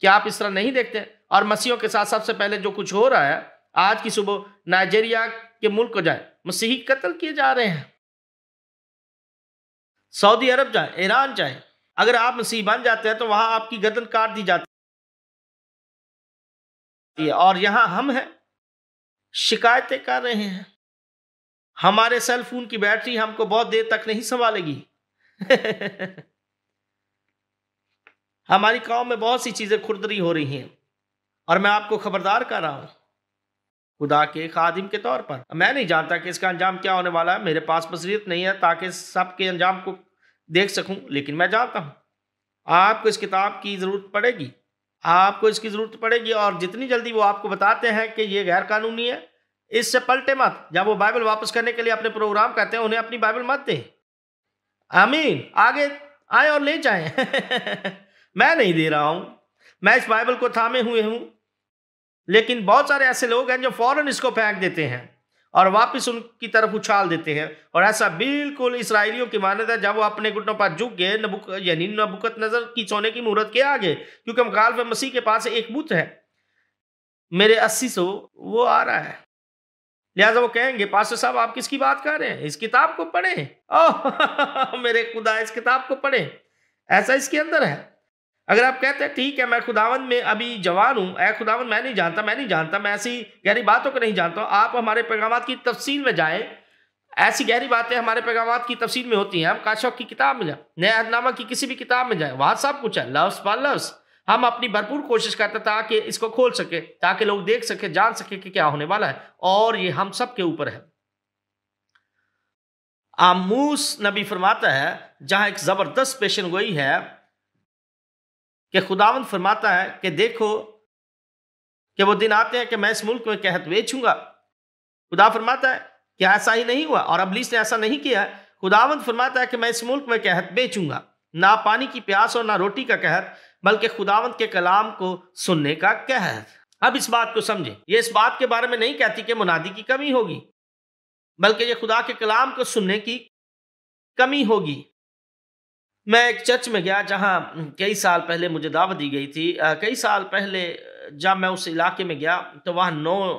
क्या आप इस तरह नहीं देखते और मसीहों के साथ सबसे पहले जो कुछ हो रहा है आज की सुबह नाइजेरिया के मुल्क को जाए मसीही कत्ल किए जा रहे हैं सऊदी अरब जाए ईरान जाए अगर आप बन जाते हैं तो वहाँ आपकी गर्दन काट दी जाती है और यहाँ हम हैं शिकायतें कर रहे हैं हमारे सेल फोन की बैटरी हमको बहुत देर तक नहीं संभालेगी हमारी काम में बहुत सी चीज़ें खुरदरी हो रही हैं और मैं आपको खबरदार कर रहा हूँ खुदा के खादिम के तौर पर मैं नहीं जानता कि इसका अंजाम क्या होने वाला है मेरे पास बसरीत नहीं है ताकि सब के अंजाम को देख सकूं लेकिन मैं जानता हूं आपको इस किताब की ज़रूरत पड़ेगी आपको इसकी ज़रूरत पड़ेगी और जितनी जल्दी वो आपको बताते हैं कि ये गैर कानूनी है इससे पलटे मत जब वो बाइबल वापस करने के लिए अपने प्रोग्राम करते हैं उन्हें अपनी बाइबल मत दें आमीन आगे आए और ले जाएं मैं नहीं दे रहा हूँ मैं इस बाइबल को थामे हुए हूँ लेकिन बहुत सारे ऐसे लोग हैं जो फौरन इसको फेंक देते हैं और वापस उनकी तरफ उछाल देते हैं और ऐसा बिल्कुल इसराइलियों की मान्यता है जब वो अपने घुटनों पर झुक गए नबुक यानी नबुकत नजर की सोने की मूर्त के आगे क्योंकि मुखालफ मसीह के पास एक बुत है मेरे अस्सी सौ वो आ रहा है लिहाजा वो कहेंगे पास्टर साहब आप किसकी बात कर रहे हैं इस किताब को पढ़ें ओह मेरे खुदा इस किताब को पढ़ें ऐसा इसके अंदर है अगर आप कहते हैं ठीक है मैं खुदावन में अभी जवान हूँ ए खुदावन मैं नहीं जानता मैं नहीं जानता मैं ऐसी गहरी बातों को नहीं जानता आप हमारे पैगाम की तफसील में जाएँ ऐसी गहरी बातें हमारे पैगाम की तफसील में होती हैं हम काशफ की किताब में जाएँ नया अहदनामा की किसी भी किताब में जाएँ वहाँ सब कुछ है लफ्स बा लफ्स हम अपनी भरपूर कोशिश करते ताकि इसको खोल सके ताकि लोग देख सके जान सके कि क्या होने वाला है और ये हम सब के ऊपर है आमूस नबी फरमाता है जहाँ एक ज़बरदस्त पेशन गोई है कि खुदावन फरमाता है कि देखो कि वो दिन आते हैं कि मैं इस मुल्क में कहत बेचूंगा खुदा फरमाता है कि ऐसा ही नहीं हुआ और अबलीस ने ऐसा नहीं किया है फरमाता है कि मैं इस मुल्क में कहत बेचूंगा ना पानी की प्यास और ना रोटी का कहत बल्कि खुदावंत के कलाम को सुनने का कहत अब इस बात को समझे ये इस बात के बारे में नहीं कहती कि मुनादी की कमी होगी बल्कि ये खुदा के कलाम को सुनने की कमी होगी मैं एक चर्च में गया जहाँ कई साल पहले मुझे दावत दी गई थी कई साल पहले जब मैं उस इलाके में गया तो वहाँ नौ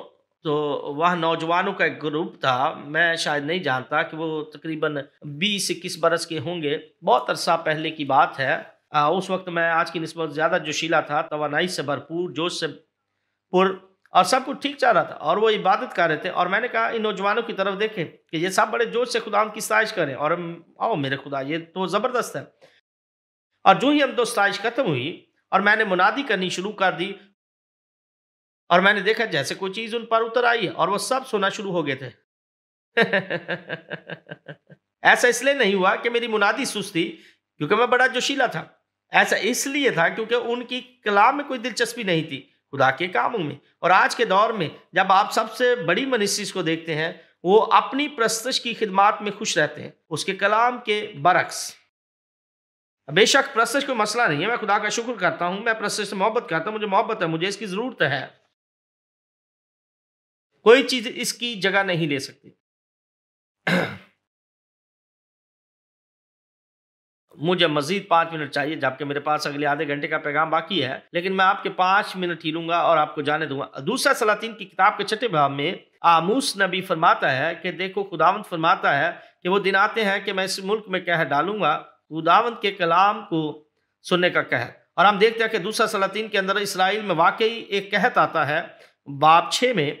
तो वह नौजवानों का एक ग्रुप था मैं शायद नहीं जानता कि वो तकरीबन बीस इक्कीस बरस के होंगे बहुत अरसा पहले की बात है उस वक्त मैं आज की नस्बत ज़्यादा जोशीला था तो से भरपूर जोश से पुर और सब कुछ ठीक चाह रहा था और वो इबादत कर रहे थे और मैंने कहा इन नौजवानों की तरफ देखें कि ये सब बड़े जोश से खुदा की साइश करें और आओ मेरे खुदा ये तो ज़बरदस्त है और जो ही हम दो साइश खत्म हुई और मैंने मुनादी करनी शुरू कर दी और मैंने देखा जैसे कोई चीज़ उन पर उतर आई है और वह सब सोना शुरू हो गए थे ऐसा इसलिए नहीं हुआ कि मेरी मुनादी सुस्त थी क्योंकि मैं बड़ा जोशीला था ऐसा इसलिए था क्योंकि उनकी कलाम में कोई दिलचस्पी नहीं थी खुदा के कामों में और आज के दौर में जब आप सबसे बड़ी मनीषी को देखते हैं वो अपनी प्रस्तश की खिदमात में खुश रहते हैं उसके कलाम के बरक्स बेशक प्रस्तश कोई मसला नहीं है मैं खुदा का शुक्र करता हूँ मैं प्रस्तश से मोहब्बत करता हूँ मुझे मोहब्बत है मुझे इसकी ज़रूरत है कोई चीज़ इसकी जगह नहीं ले सकती मुझे मजीद पाँच मिनट चाहिए जबकि मेरे पास अगले आधे घंटे का पैगाम बाकी है लेकिन मैं आपके पाँच मिनट ही लूंगा और आपको जाने दूंगा दूसरा सलातीन की किताब के छठे भाव में आमूस नबी फरमाता है कि देखो खुदावंत फरमाता है कि वो दिन आते हैं कि मैं इस मुल्क में कह डालूंगा खुदावंत के कलाम को सुनने का कह और हम देखते हैं कि दूसरा सलातीन के अंदर इसराइल में वाकई एक कहत आता है बाप छः में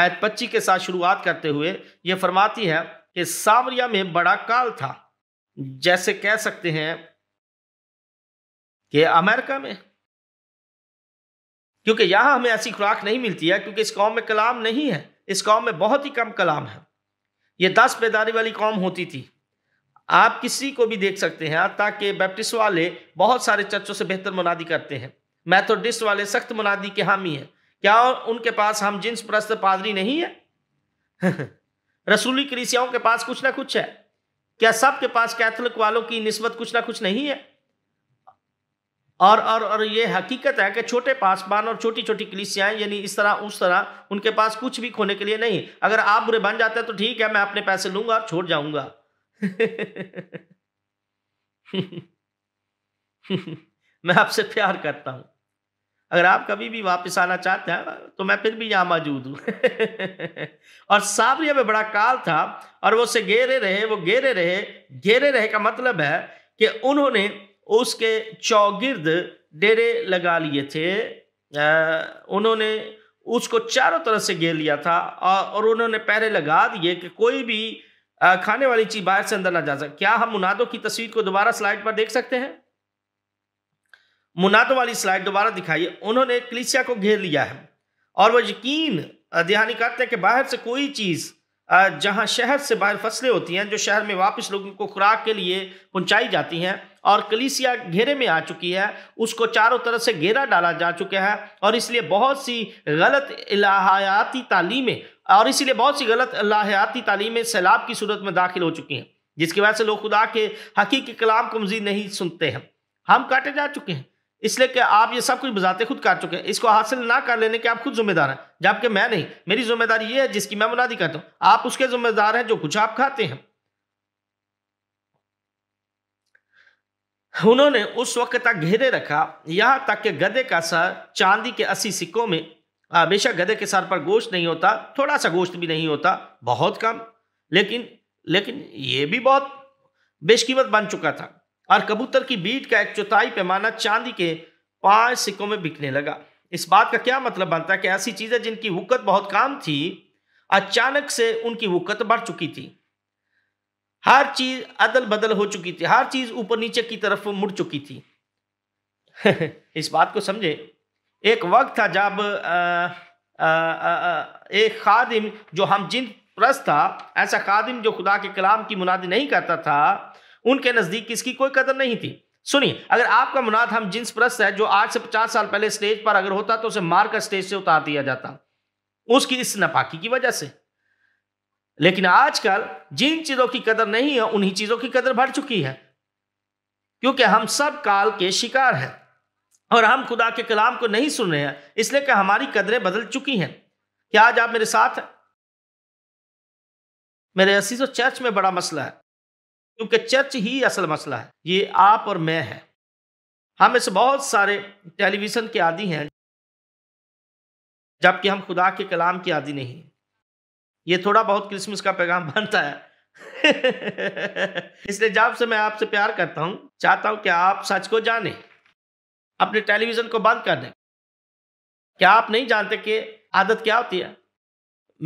आयत पच्ची के साथ शुरुआत करते हुए ये फरमाती है कि सामरिया में बड़ा काल था जैसे कह सकते हैं कि अमेरिका में क्योंकि यहां हमें ऐसी खुराक नहीं मिलती है क्योंकि इस कौम में कलाम नहीं है इस कौम में बहुत ही कम कलाम है ये दस बेदारी वाली कौम होती थी आप किसी को भी देख सकते हैं ताकि बैप्टिस्ट वाले बहुत सारे चर्चों से बेहतर मुनादी करते हैं मैथोडिस्ट वाले सख्त मुनादी के हामी हैं क्या उनके पास हम जिन्स प्रस्त पादरी नहीं है रसूली कृषियाओं के पास कुछ ना कुछ है क्या सबके पास कैथोलिक वालों की नस्बत कुछ ना कुछ नहीं है और और और ये हकीकत है कि छोटे पासवान और छोटी छोटी कलिसियाएं यानी इस तरह उस तरह उनके पास कुछ भी खोने के लिए नहीं अगर आप बुरे बन जाते हैं तो ठीक है मैं अपने पैसे लूंगा और छोड़ जाऊंगा मैं आपसे प्यार करता हूं अगर आप कभी भी वापस आना चाहते हैं तो मैं फिर भी यहाँ मौजूद हूँ और साबरिया में बड़ा काल था और वो उसे घेरे रहे वो घेरे रहे घेरे रहे का मतलब है कि उन्होंने उसके चौगिर्द डेरे लगा लिए थे उन्होंने उसको चारों तरफ से घेर लिया था और उन्होंने पहरे लगा दिए कि कोई भी खाने वाली चीज बाहर से अंदर ना जा सके क्या हम मुनादों की तस्वीर को दोबारा स्लाइड पर देख सकते हैं मुनाद वाली स्लाइड दोबारा दिखाई उन्होंने क्लिसिया को घेर लिया है और वह यकीन दिहानी करते हैं कि बाहर से कोई चीज़ जहां शहर से बाहर फसलें होती हैं जो शहर में वापस लोगों को खुराक के लिए पहुंचाई जाती हैं और कलीसिया घेरे में आ चुकी है उसको चारों तरफ से घेरा डाला जा चुका है और इसलिए बहुत सी गलत इलाहायाती तालीमें और इसीलिए बहुत सी गलत इलाहायाती तालीमें सैलाब की सूरत में दाखिल हो चुकी हैं जिसकी वजह से लोग खुदा के हकीकी कलाम को मजीद नहीं सुनते हैं हम काटे जा चुके हैं इसलिए कि आप ये सब कुछ बजाते खुद कर चुके हैं इसको हासिल ना कर लेने के आप खुद जिम्मेदार हैं जबकि मैं नहीं मेरी जिम्मेदारी ये है जिसकी मैं मुनादी करता हूँ आप उसके जिम्मेदार हैं जो कुछ आप खाते हैं उन्होंने उस वक्त तक घेरे रखा यहाँ तक कि गधे का सर चांदी के अस्सी सिक्कों में हमेशा गधे के सर पर गोश्त नहीं होता थोड़ा सा गोश्त भी नहीं होता बहुत कम लेकिन लेकिन ये भी बहुत बेशकीमत बन चुका था और कबूतर की बीट का एक चौथाई पैमाना चांदी के पांच सिक्कों में बिकने लगा इस बात का क्या मतलब बनता है कि ऐसी चीज़ें जिनकी वक़्त बहुत काम थी अचानक से उनकी वक़्त बढ़ चुकी थी हर चीज़ अदल बदल हो चुकी थी हर चीज़ ऊपर नीचे की तरफ मुड़ चुकी थी इस बात को समझे एक वक्त था जब आ, आ, आ, एक खादिम जो हम जिन प्रस्त था ऐसा खादिम जो खुदा के कलाम की मुनादी नहीं करता था उनके नज़दीक इसकी कोई कदर नहीं थी सुनिए अगर आपका मुनाद हम जिन्स प्रस्त है जो आज से पचास साल पहले स्टेज पर अगर होता तो उसे मारकर स्टेज से उतार दिया जाता उसकी इस नपाकी की वजह से लेकिन आजकल जिन चीज़ों की कदर नहीं है उन्हीं चीज़ों की कदर बढ़ चुकी है क्योंकि हम सब काल के शिकार हैं और हम खुदा के कलाम को नहीं सुन रहे हैं इसलिए कि हमारी कदरें बदल चुकी हैं क्या आज आप मेरे साथ हैं मेरे असीज़ों चर्च में बड़ा मसला है क्योंकि चर्च ही असल मसला है ये आप और मैं है हम इस बहुत सारे टेलीविज़न के आदि हैं जबकि हम खुदा के कलाम के आदि नहीं ये थोड़ा बहुत क्रिसमस का पैगाम बनता है इसलिए जब से मैं आपसे प्यार करता हूं चाहता हूं कि आप सच को जाने अपने टेलीविज़न को बंद कर दें क्या आप नहीं जानते कि आदत क्या होती है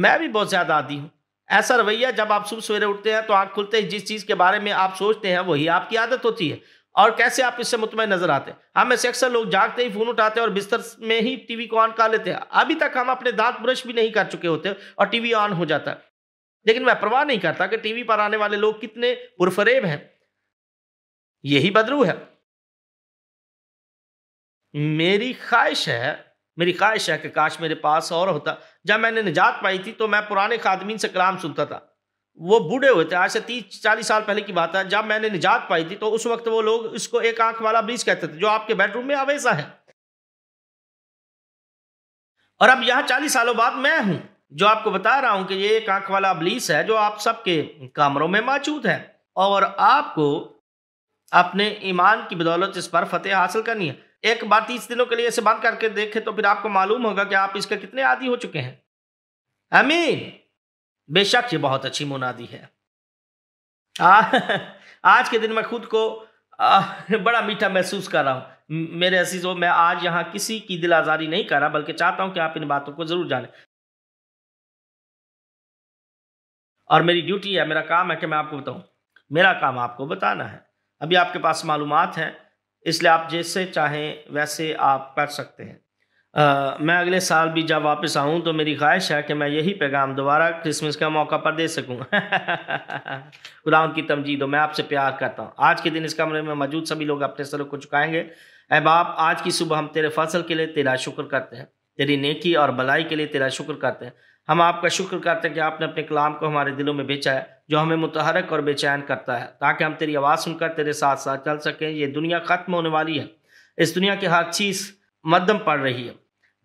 मैं भी बहुत ज़्यादा आदि हूं ऐसा रवैया जब आप सुबह सवेरे उठते हैं तो आँख खुलते ही जिस चीज़ के बारे में आप सोचते हैं वही आपकी आदत होती है और कैसे आप इससे मुतमिन नजर आते हैं हमें से अक्सर लोग जागते ही फ़ोन उठाते हैं और बिस्तर में ही टीवी को ऑन कर लेते हैं अभी तक हम अपने दांत ब्रश भी नहीं कर चुके होते और टीवी ऑन हो जाता है लेकिन मैं परवाह नहीं करता कि टीवी पर आने वाले लोग कितने पुरफरेब हैं यही बदरू है मेरी ख्वाहिश है मेरी ख्वाहिश है कि काश मेरे पास और होता जब मैंने निजात पाई थी तो मैं पुराने खादमीन से कलाम सुनता था वो बूढ़े हुए थे आज से तीस चालीस साल पहले की बात है जब मैंने निजात पाई थी तो उस वक्त वो लोग इसको एक आंख वाला ब्रिज कहते थे जो आपके बेडरूम में आवेजा है और अब यहाँ चालीस सालों बाद मैं हूँ जो आपको बता रहा हूँ कि ये एक आंख वाला अबलीस है जो आप सबके कमरों में मौजूद है और आपको अपने ईमान की बदौलत इस पर फतेह हासिल करनी है एक बार तीस दिनों के लिए इसे बंद करके देखें तो फिर आपको मालूम होगा कि आप इसके कितने आदि हो चुके हैं अमीन बेशक ये बहुत अच्छी मुनादी है आ, आज के दिन मैं खुद को आ, बड़ा मीठा महसूस कर रहा हूँ मेरे हो मैं आज यहाँ किसी की दिल आज़ारी नहीं कर रहा बल्कि चाहता हूँ कि आप इन बातों को ज़रूर जानें और मेरी ड्यूटी है मेरा काम है कि मैं आपको बताऊँ मेरा काम आपको बताना है अभी आपके पास मालूम हैं इसलिए आप जैसे चाहें वैसे आप कर सकते हैं आ, मैं अगले साल भी जब वापस आऊँ तो मेरी ख्वाहिश है कि मैं यही पैगाम दोबारा क्रिसमस का मौका पर दे सकूँ खुदा की तमजीद हो मैं आपसे प्यार करता हूँ आज के दिन इस कमरे में मौजूद सभी लोग अपने सरों को चुकाएंगे अहबाप आज की सुबह हम तेरे फसल के लिए तेरा शुक्र करते हैं तेरी नेकी और भलाई के लिए तेरा शुक्र करते हैं हम आपका शुक्र करते हैं कि आपने अपने कलाम को हमारे दिलों में बेचा है जो हमें मुतहरक और बेचैन करता है ताकि हम तेरी आवाज़ सुनकर तेरे साथ साथ चल सकें ये दुनिया ख़त्म होने वाली है इस दुनिया की हर चीज़ मदम पड़ रही है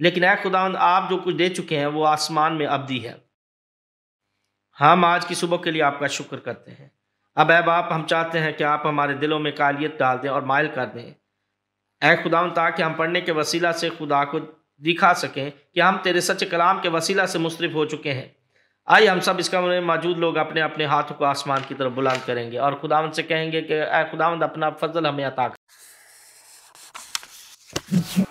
लेकिन ए खुदांद आप जो कुछ दे चुके हैं वो आसमान में अब है हम आज की सुबह के लिए आपका शुक्र करते हैं अब अब आप हम चाहते हैं कि आप हमारे दिलों में कालियत डाल दें और मायल कर दें ए खुदावन ताकि हम पढ़ने के वसीला से खुदा को दिखा सकें कि हम तेरे सच कलाम के वसीला से मुशरफ हो चुके हैं आइए हम सब इसका कमरे मौजूद लोग अपने अपने हाथों को आसमान की तरफ बुलंद करेंगे और खुदावंद से कहेंगे कि खुदावंद अपना फजल हमें अता कर